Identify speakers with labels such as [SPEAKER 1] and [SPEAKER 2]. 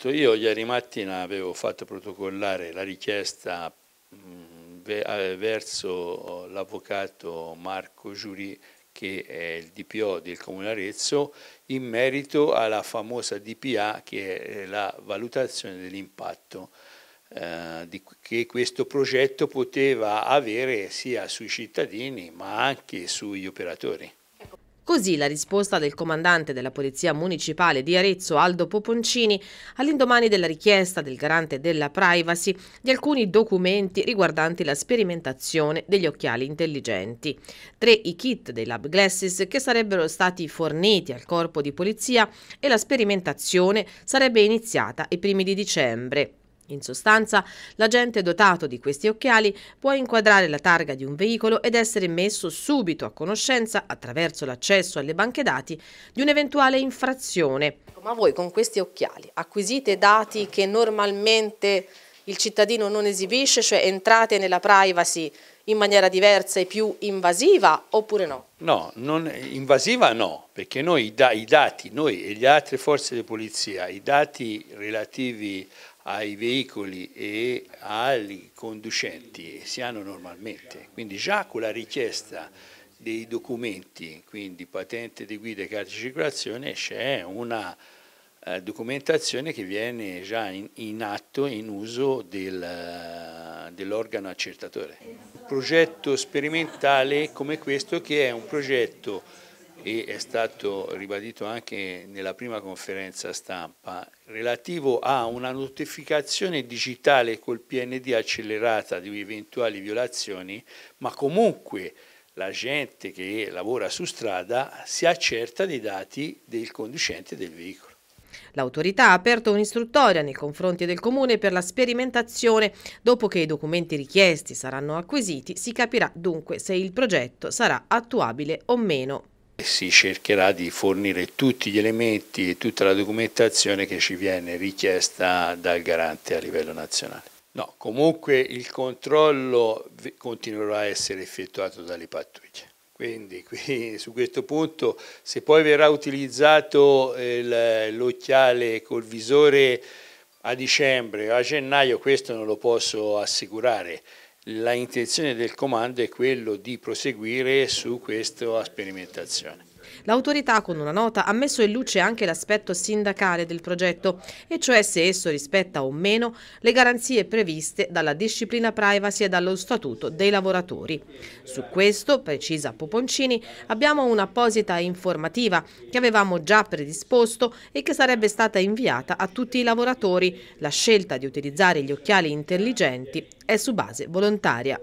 [SPEAKER 1] fatto. Io ieri mattina avevo fatto protocollare la richiesta eh, verso l'avvocato Marco Giuri che è il DPO del Comune Arezzo in merito alla famosa DPA che è eh, la valutazione dell'impatto eh, che questo progetto poteva avere sia sui cittadini ma anche sugli operatori.
[SPEAKER 2] Così la risposta del comandante della Polizia Municipale di Arezzo, Aldo Poponcini, all'indomani della richiesta del garante della privacy di alcuni documenti riguardanti la sperimentazione degli occhiali intelligenti. Tre i kit dei Lab Glasses che sarebbero stati forniti al corpo di polizia e la sperimentazione sarebbe iniziata i primi di dicembre. In sostanza, l'agente dotato di questi occhiali può inquadrare la targa di un veicolo ed essere messo subito a conoscenza, attraverso l'accesso alle banche dati, di un'eventuale infrazione. Ma voi con questi occhiali acquisite dati che normalmente il cittadino non esibisce, cioè entrate nella privacy in maniera diversa e più invasiva oppure no?
[SPEAKER 1] No, non, invasiva no, perché noi da, i dati, noi e le altre forze di polizia, i dati relativi ai veicoli e ai conducenti si hanno normalmente, quindi già con la richiesta dei documenti, quindi patente di guida e carta di circolazione, c'è una eh, documentazione che viene già in, in atto e in uso del, eh, dell'organo accertatore. Un progetto sperimentale come questo che è un progetto e è stato ribadito anche nella prima conferenza stampa relativo a una notificazione digitale col PND accelerata di eventuali violazioni, ma comunque la gente che lavora su strada si accerta dei dati del conducente del veicolo.
[SPEAKER 2] L'autorità ha aperto un'istruttoria nei confronti del Comune per la sperimentazione. Dopo che i documenti richiesti saranno acquisiti si capirà dunque se il progetto sarà attuabile o meno si
[SPEAKER 1] cercherà di fornire tutti gli elementi e tutta la documentazione che ci viene richiesta dal garante a livello nazionale. No, comunque il controllo continuerà a essere effettuato dalle pattuglie. Quindi qui, su questo punto se poi verrà utilizzato eh, l'occhiale col visore a dicembre o a gennaio questo non lo posso assicurare. La intenzione del comando è quello di proseguire su questa sperimentazione.
[SPEAKER 2] L'autorità con una nota ha messo in luce anche l'aspetto sindacale del progetto, e cioè se esso rispetta o meno le garanzie previste dalla disciplina privacy e dallo statuto dei lavoratori. Su questo, precisa Poponcini, abbiamo un'apposita informativa che avevamo già predisposto e che sarebbe stata inviata a tutti i lavoratori. La scelta di utilizzare gli occhiali intelligenti è su base volontaria.